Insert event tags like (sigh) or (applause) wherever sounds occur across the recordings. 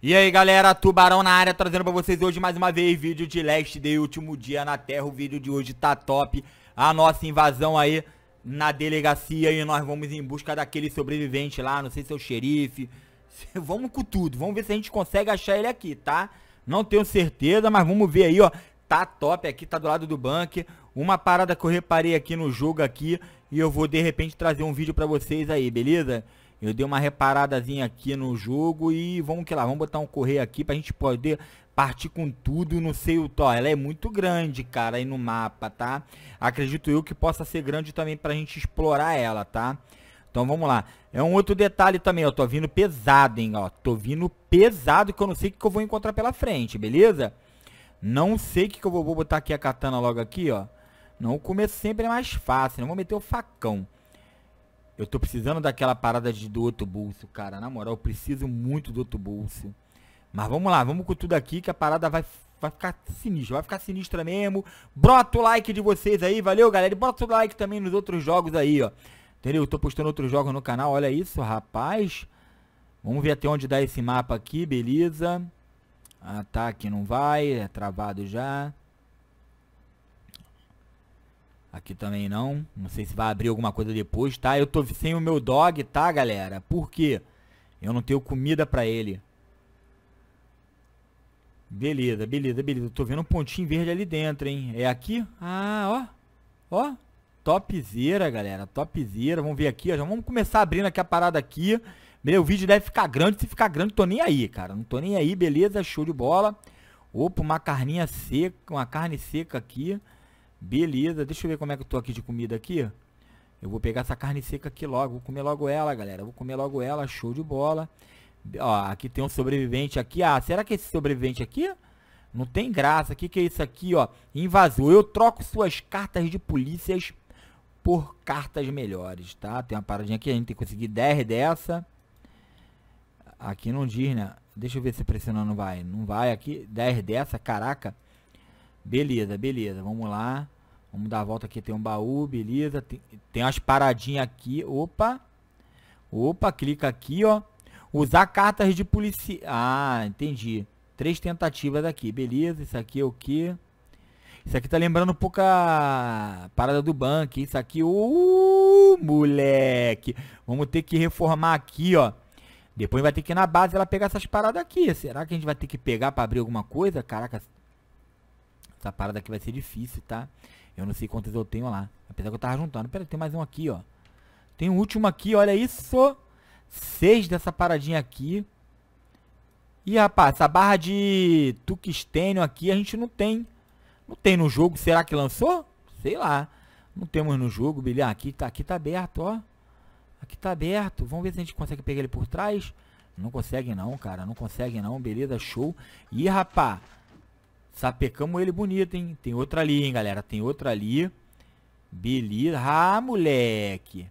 E aí galera, Tubarão na área, trazendo pra vocês hoje mais uma vez vídeo de Last Day, último dia na Terra, o vídeo de hoje tá top, a nossa invasão aí na delegacia e nós vamos em busca daquele sobrevivente lá, não sei se é o xerife, (laughs) vamos com tudo, vamos ver se a gente consegue achar ele aqui, tá? Não tenho certeza, mas vamos ver aí ó, tá top aqui, tá do lado do bunker, uma parada que eu reparei aqui no jogo aqui e eu vou de repente trazer um vídeo pra vocês aí, beleza? Beleza? Eu dei uma reparadazinha aqui no jogo e vamos que lá, vamos botar um correr aqui pra gente poder partir com tudo Não sei o to, Ela é muito grande, cara, aí no mapa, tá? Acredito eu que possa ser grande também pra gente explorar ela, tá? Então vamos lá. É um outro detalhe também, ó, tô vindo pesado, hein, ó. Tô vindo pesado que eu não sei o que eu vou encontrar pela frente, beleza? Não sei o que eu vou, vou botar aqui a katana logo aqui, ó. Não, o começo sempre é mais fácil, não né? vou meter o facão. Eu tô precisando daquela parada de, do outro bolso, cara. Na moral, eu preciso muito do outro bolso. Mas vamos lá, vamos com tudo aqui que a parada vai, vai ficar sinistra, vai ficar sinistra mesmo. Brota o like de vocês aí, valeu galera. E bota o like também nos outros jogos aí, ó. Entendeu? Eu tô postando outros jogos no canal, olha isso, rapaz. Vamos ver até onde dá esse mapa aqui, beleza. Ataque ah, tá, não vai, é travado já. Aqui também não. Não sei se vai abrir alguma coisa depois, tá? Eu tô sem o meu dog, tá, galera? Por quê? Eu não tenho comida pra ele. Beleza, beleza, beleza. tô vendo um pontinho verde ali dentro, hein? É aqui? Ah, ó. Ó. Topzera, galera. Topzera. Vamos ver aqui, ó. Já vamos começar abrindo aqui a parada aqui. Meu, o vídeo deve ficar grande. Se ficar grande, tô nem aí, cara. Não tô nem aí, beleza. Show de bola. Opa, uma carninha seca. Uma carne seca aqui. Beleza, deixa eu ver como é que eu tô aqui de comida aqui. Eu vou pegar essa carne seca aqui logo, vou comer logo ela, galera. Vou comer logo ela, show de bola. Ó, aqui tem um sobrevivente aqui. Ah, será que esse sobrevivente aqui? Não tem graça. O que, que é isso aqui, ó? Invasor. Eu troco suas cartas de polícias por cartas melhores, tá? Tem uma paradinha aqui, a gente tem que conseguir 10 dessa. Aqui não diz, né? Deixa eu ver se pressionando não vai. Não vai aqui. 10 dessa, caraca. Beleza, beleza. Vamos lá. Vamos dar a volta aqui. Tem um baú, beleza. Tem, tem umas paradinhas aqui. Opa. Opa, clica aqui, ó. Usar cartas de polícia. Ah, entendi. Três tentativas aqui. Beleza. Isso aqui é o que? Isso aqui tá lembrando um pouco a parada do banco. Isso aqui. ô, moleque. Vamos ter que reformar aqui, ó. Depois vai ter que ir na base ela pegar essas paradas aqui. Será que a gente vai ter que pegar para abrir alguma coisa? Caraca, essa parada aqui vai ser difícil, tá? Eu não sei quantas eu tenho lá. Apesar que eu tava juntando. Pera, tem mais um aqui, ó. Tem um último aqui, olha isso. Seis dessa paradinha aqui. E, rapaz, essa barra de Tuquistênio aqui a gente não tem. Não tem no jogo. Será que lançou? Sei lá. Não temos no jogo, bilhar. Ah, aqui tá, aqui tá aberto, ó. Aqui tá aberto. Vamos ver se a gente consegue pegar ele por trás. Não consegue não, cara. Não consegue não. Beleza, show. E, rapaz... Sapecamos ele bonito, hein? Tem outra ali, hein, galera? Tem outra ali. Beleza. Ah, moleque.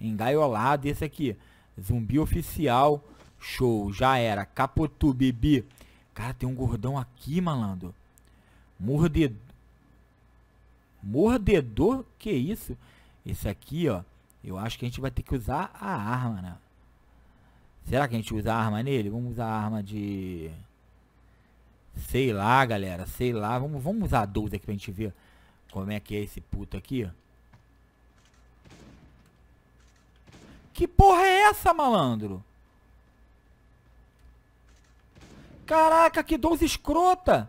Engaiolado esse aqui. Zumbi oficial. Show. Já era. Capotu, bebê. Cara, tem um gordão aqui, malandro. Mordedor. Mordedor? Que isso? Esse aqui, ó. Eu acho que a gente vai ter que usar a arma, né? Será que a gente usa a arma nele? Vamos usar a arma de... Sei lá, galera. Sei lá. Vamos, vamos usar 12 aqui pra gente ver como é que é esse puto aqui. Que porra é essa, malandro? Caraca, que 12 escrota!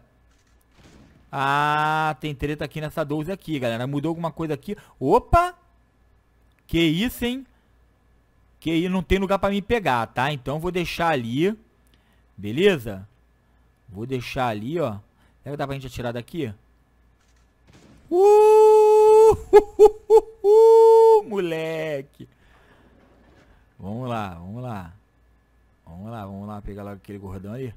Ah, tem treta aqui nessa 12 aqui, galera. Mudou alguma coisa aqui. Opa! Que isso, hein? Que aí não tem lugar pra me pegar, tá? Então vou deixar ali. Beleza? Vou deixar ali, ó. Será que dá pra gente atirar daqui? Uh! uh, (laughs) moleque! Vamos lá, vamos lá. Vamos lá, vamos lá. Pegar logo aquele gordão aí.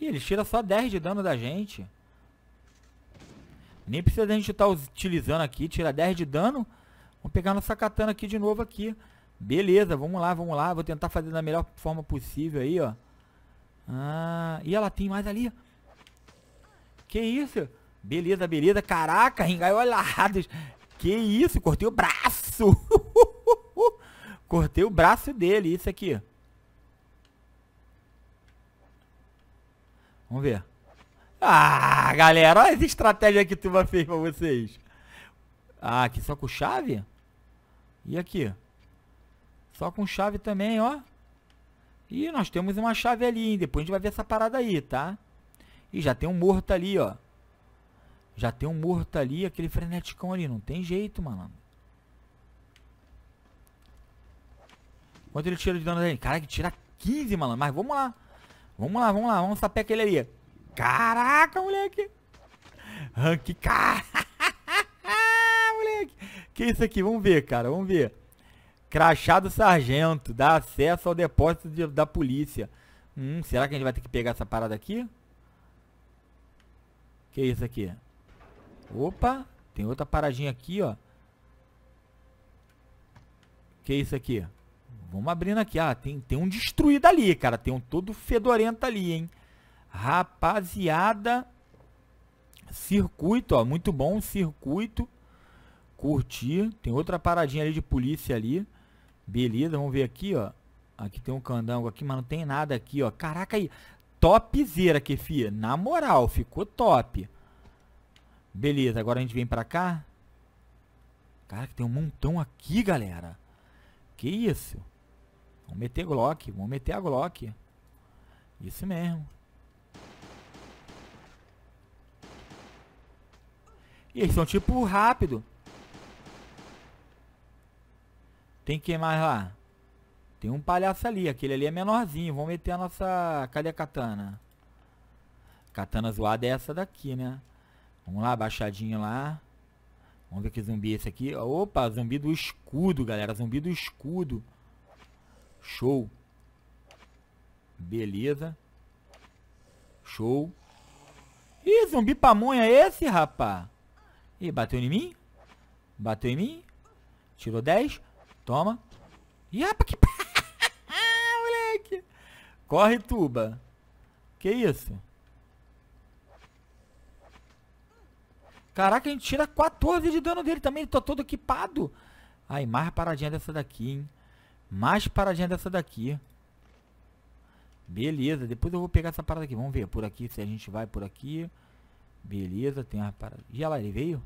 Ih, ele tira só 10 de dano da gente. Nem precisa da gente estar tá utilizando aqui. Tira 10 de dano. Vamos pegar nossa katana aqui de novo aqui. Beleza, vamos lá, vamos lá. Vou tentar fazer da melhor forma possível aí, ó. Ah, e ela tem mais ali. Que isso? Beleza, beleza. Caraca, ringai Que isso? Cortei o braço. (laughs) Cortei o braço dele. Isso aqui. Vamos ver. Ah, galera, olha essa estratégia que tu fez pra vocês. Ah, aqui só com chave? E aqui? Só com chave também, ó. E nós temos uma chave ali, hein? Depois a gente vai ver essa parada aí, tá? E já tem um morto ali, ó. Já tem um morto ali, aquele freneticão ali. Não tem jeito, mano Quanto ele tira de dano cara Caraca, tira 15, mano Mas vamos lá. Vamos lá, vamos lá. Vamos sapé aquele ali. Caraca, moleque. Rank. (laughs) Caraca, moleque. Que isso aqui? Vamos ver, cara. Vamos ver. Crachado sargento, dá acesso ao depósito de, da polícia. Hum, será que a gente vai ter que pegar essa parada aqui? Que é isso aqui? Opa, tem outra paradinha aqui, ó. Que é isso aqui? Vamos abrindo aqui. Ah, tem, tem um destruído ali, cara. Tem um todo fedorento ali, hein? Rapaziada. Circuito, ó. Muito bom circuito. Curtir. Tem outra paradinha ali de polícia ali. Beleza, vamos ver aqui, ó. Aqui tem um candango aqui, mas não tem nada aqui, ó. Caraca aí. Topzera aqui, fia. Na moral, ficou top. Beleza, agora a gente vem pra cá. Cara, que tem um montão aqui, galera. Que isso? Vamos meter Glock. Vamos meter a Glock. Isso mesmo. E eles são tipo rápido. Tem quem mais lá? Tem um palhaço ali. Aquele ali é menorzinho. Vamos meter a nossa... Cadê a katana? Katana zoada é essa daqui, né? Vamos lá, baixadinho lá. Vamos ver que zumbi é esse aqui. Opa, zumbi do escudo, galera. Zumbi do escudo. Show. Beleza. Show. Ih, zumbi pamonha é esse, rapá? Ih, bateu em mim? Bateu em mim? Tirou 10? Toma. E que. (laughs) Ah, moleque. Corre, tuba. Que isso? Caraca, a gente tira 14 de dano dele também. Ele tá todo equipado. Aí, mais paradinha dessa daqui, hein? Mais paradinha dessa daqui. Beleza, depois eu vou pegar essa parada aqui. Vamos ver por aqui, se a gente vai por aqui. Beleza, tem uma parada. E olha lá, ele veio?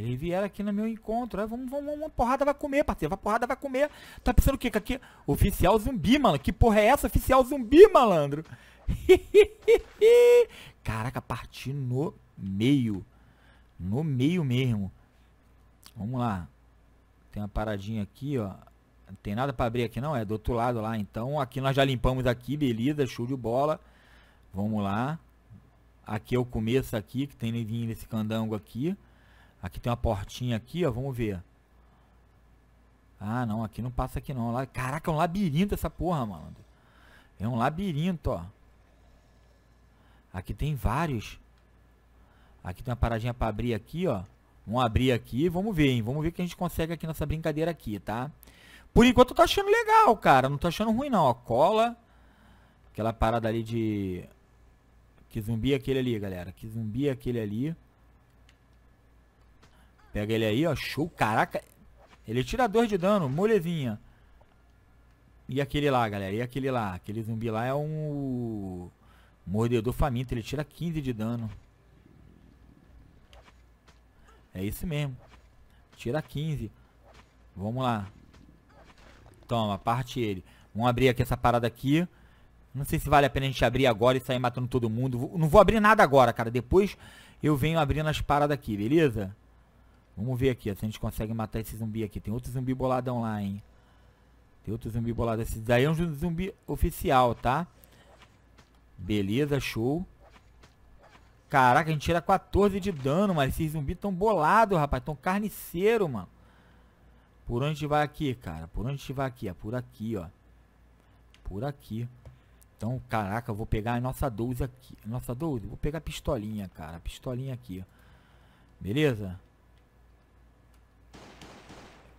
Ele vieram aqui no meu encontro. É, vamos, vamos, uma porrada vai comer, parceiro. Uma porrada vai comer. Tá pensando o quê? Que aqui? Oficial zumbi, mano. Que porra é essa? Oficial zumbi, malandro. (laughs) Caraca, parti no meio. No meio mesmo. Vamos lá. Tem uma paradinha aqui, ó. Não tem nada pra abrir aqui, não. É do outro lado lá. Então, aqui nós já limpamos aqui. Beleza, show de bola. Vamos lá. Aqui é o começo aqui, que tem nevinho esse candango aqui. Aqui tem uma portinha aqui, ó. Vamos ver. Ah, não. Aqui não passa aqui, não. Caraca, é um labirinto essa porra, mano. É um labirinto, ó. Aqui tem vários. Aqui tem uma paradinha para abrir aqui, ó. Vamos abrir aqui e vamos ver, hein? Vamos ver o que a gente consegue aqui nessa brincadeira aqui, tá? Por enquanto eu tô achando legal, cara. Não tô achando ruim, não. Ó, cola. Aquela parada ali de... Que zumbi é aquele ali, galera. Que zumbi é aquele ali. Pega ele aí, ó. Show. Caraca. Ele tira tirador de dano. Molezinha. E aquele lá, galera. E aquele lá. Aquele zumbi lá é um... Mordedor faminto. Ele tira 15 de dano. É isso mesmo. Tira 15. Vamos lá. Toma, parte ele. Vamos abrir aqui essa parada aqui. Não sei se vale a pena a gente abrir agora e sair matando todo mundo. Não vou abrir nada agora, cara. Depois eu venho abrindo as paradas aqui, beleza? Vamos ver aqui, se a gente consegue matar esse zumbi aqui. Tem outro zumbi boladão lá, hein? Tem outro zumbi bolado. Esse daí é um zumbi oficial, tá? Beleza, show. Caraca, a gente tira 14 de dano, mas esses zumbis tão bolado, rapaz. Tão carniceiro, mano. Por onde a gente vai aqui, cara? Por onde a gente vai aqui? É por aqui, ó. Por aqui. Então, caraca, eu vou pegar a nossa 12 aqui. Nossa 12? Vou pegar a pistolinha, cara. A pistolinha aqui, ó. Beleza?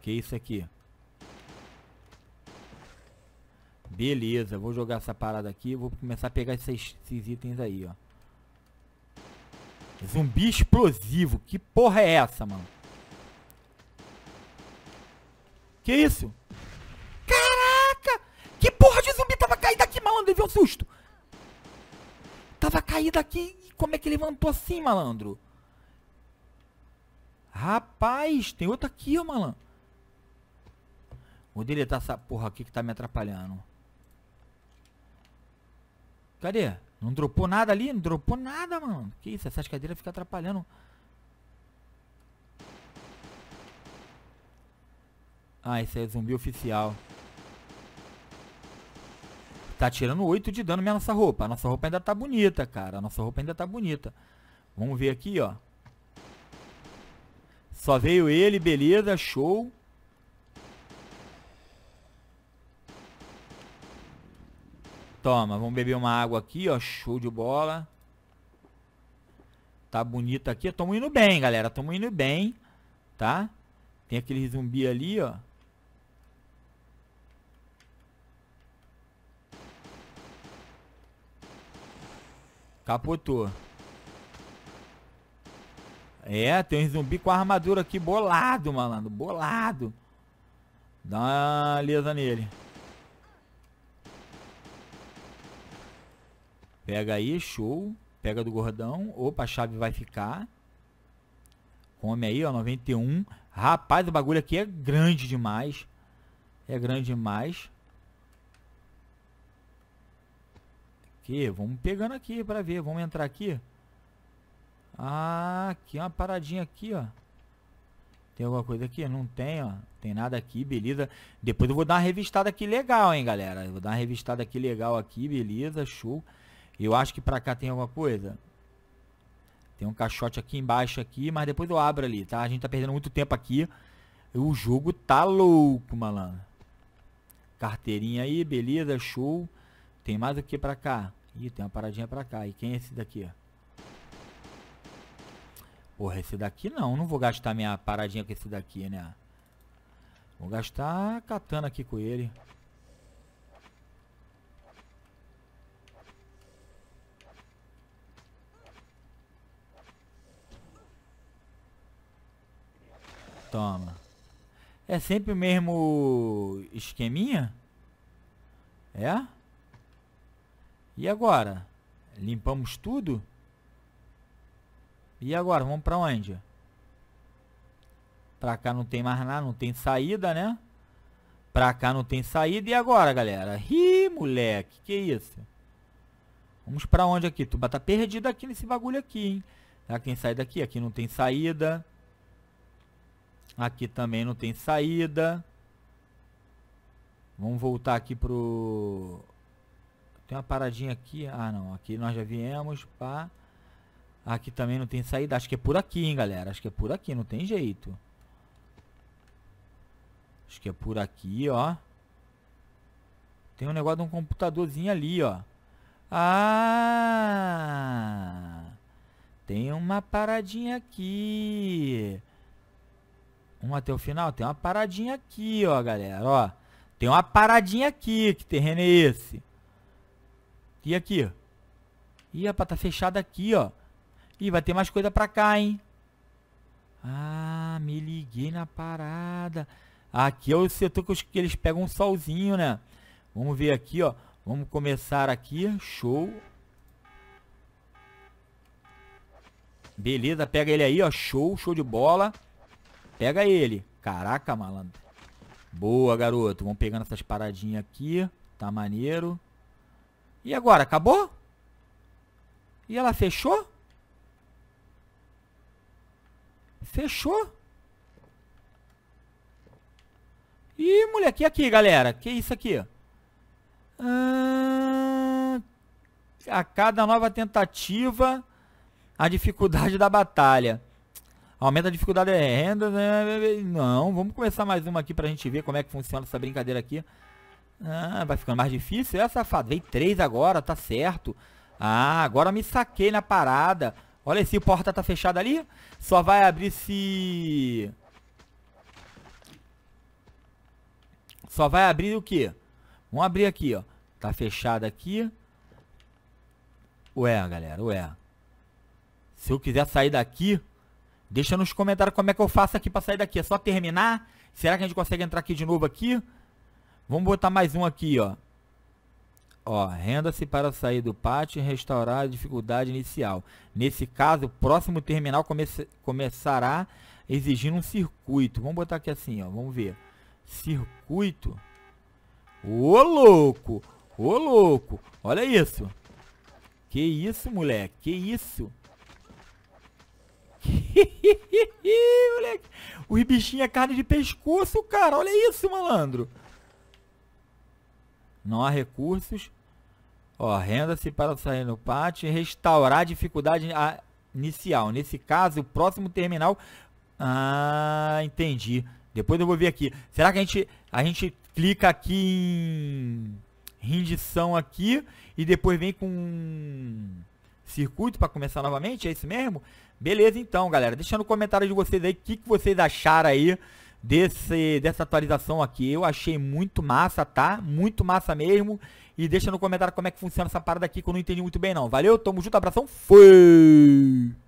Que isso aqui? Beleza, vou jogar essa parada aqui. Vou começar a pegar esses, esses itens aí, ó. Zumbi explosivo. Que porra é essa, mano? Que isso? Caraca! Que porra de zumbi tava caído aqui, malandro? Viu um susto? Tava caído aqui. Como é que levantou assim, malandro? Rapaz, tem outro aqui, ó, malandro. Vou deletar essa porra aqui que tá me atrapalhando. Cadê? Não dropou nada ali? Não dropou nada, mano. Que isso? Essas cadeiras ficam atrapalhando. Ah, esse é zumbi oficial. Tá tirando 8 de dano minha nossa roupa. A nossa roupa ainda tá bonita, cara. A nossa roupa ainda tá bonita. Vamos ver aqui, ó. Só veio ele, beleza, show. Toma, vamos beber uma água aqui, ó. Show de bola. Tá bonito aqui. Tamo indo bem, galera. Tamo indo bem, tá? Tem aquele zumbi ali, ó. Capotou. É, tem um zumbi com a armadura aqui bolado, malandro. Bolado. Dá uma lesa nele. Pega aí, show. Pega do gordão. Opa, a chave vai ficar. Come aí, ó, 91. Rapaz, o bagulho aqui é grande demais. É grande demais. Aqui, vamos pegando aqui pra ver. Vamos entrar aqui. Ah, aqui é uma paradinha aqui, ó. Tem alguma coisa aqui? Não tem, ó. Tem nada aqui, beleza. Depois eu vou dar uma revistada aqui legal, hein, galera. Eu vou dar uma revistada aqui legal aqui, beleza. Show. Eu acho que pra cá tem alguma coisa. Tem um caixote aqui embaixo aqui, mas depois eu abro ali, tá? A gente tá perdendo muito tempo aqui. O jogo tá louco, malandro. Carteirinha aí, beleza, show. Tem mais o que pra cá? Ih, tem uma paradinha pra cá. E quem é esse daqui? Porra, esse daqui não. Não vou gastar minha paradinha com esse daqui, né? Vou gastar catando aqui com ele. Toma. É sempre o mesmo esqueminha? É? E agora? Limpamos tudo? E agora? Vamos pra onde? Pra cá não tem mais nada, não tem saída, né? Pra cá não tem saída. E agora, galera? Ih, moleque, que isso? Vamos pra onde aqui? Tuba tá perdida aqui nesse bagulho aqui, hein? Será que tem saída aqui? Aqui não tem saída. Aqui também não tem saída. Vamos voltar aqui pro... Tem uma paradinha aqui. Ah, não. Aqui nós já viemos. Pá. Aqui também não tem saída. Acho que é por aqui, hein, galera. Acho que é por aqui. Não tem jeito. Acho que é por aqui, ó. Tem um negócio de um computadorzinho ali, ó. Ah! Tem uma paradinha aqui. Vamos até o final? Tem uma paradinha aqui, ó, galera, ó. Tem uma paradinha aqui, que terreno é esse? E aqui? Ih, rapaz, tá fechado aqui, ó. Ih, vai ter mais coisa pra cá, hein? Ah, me liguei na parada. Aqui é o setor que eles pegam um solzinho, né? Vamos ver aqui, ó. Vamos começar aqui. Show. Beleza, pega ele aí, ó. Show, show de bola. Pega ele. Caraca, malandro. Boa, garoto. Vamos pegando essas paradinhas aqui. Tá maneiro. E agora? Acabou? E ela fechou? Fechou? Ih, moleque, e aqui, galera? Que isso aqui? Ah, a cada nova tentativa, a dificuldade da batalha. Aumenta a dificuldade de é, renda. né? né, né não, vamos começar mais uma aqui pra gente ver como é que funciona essa brincadeira aqui. Ah, vai ficando mais difícil. É, safado. Veio três agora, tá certo. Ah, agora me saquei na parada. Olha, se o porta tá fechado ali, só vai abrir se... Só vai abrir o quê? Vamos abrir aqui, ó. Tá fechado aqui. Ué, galera, ué. Se eu quiser sair daqui, Deixa nos comentários como é que eu faço aqui pra sair daqui. É só terminar? Será que a gente consegue entrar aqui de novo aqui? Vamos botar mais um aqui, ó. Ó, renda-se para sair do pátio e restaurar a dificuldade inicial. Nesse caso, o próximo terminal começará exigindo um circuito. Vamos botar aqui assim, ó. Vamos ver. Circuito. Ô, louco! Ô, louco! Olha isso. Que isso, moleque. Que isso. (laughs) moleque. Os bichinhos é carne de pescoço, cara. Olha isso, malandro. Não há recursos. Ó, renda-se para sair no pátio e restaurar a dificuldade inicial. Nesse caso, o próximo terminal... Ah, entendi. Depois eu vou ver aqui. Será que a gente, a gente clica aqui em rendição aqui e depois vem com circuito para começar novamente? É isso mesmo? Beleza então, galera. Deixa no comentário de vocês aí o que, que vocês acharam aí desse, dessa atualização aqui. Eu achei muito massa, tá? Muito massa mesmo. E deixa no comentário como é que funciona essa parada aqui que eu não entendi muito bem não. Valeu, tamo junto, abração, fui!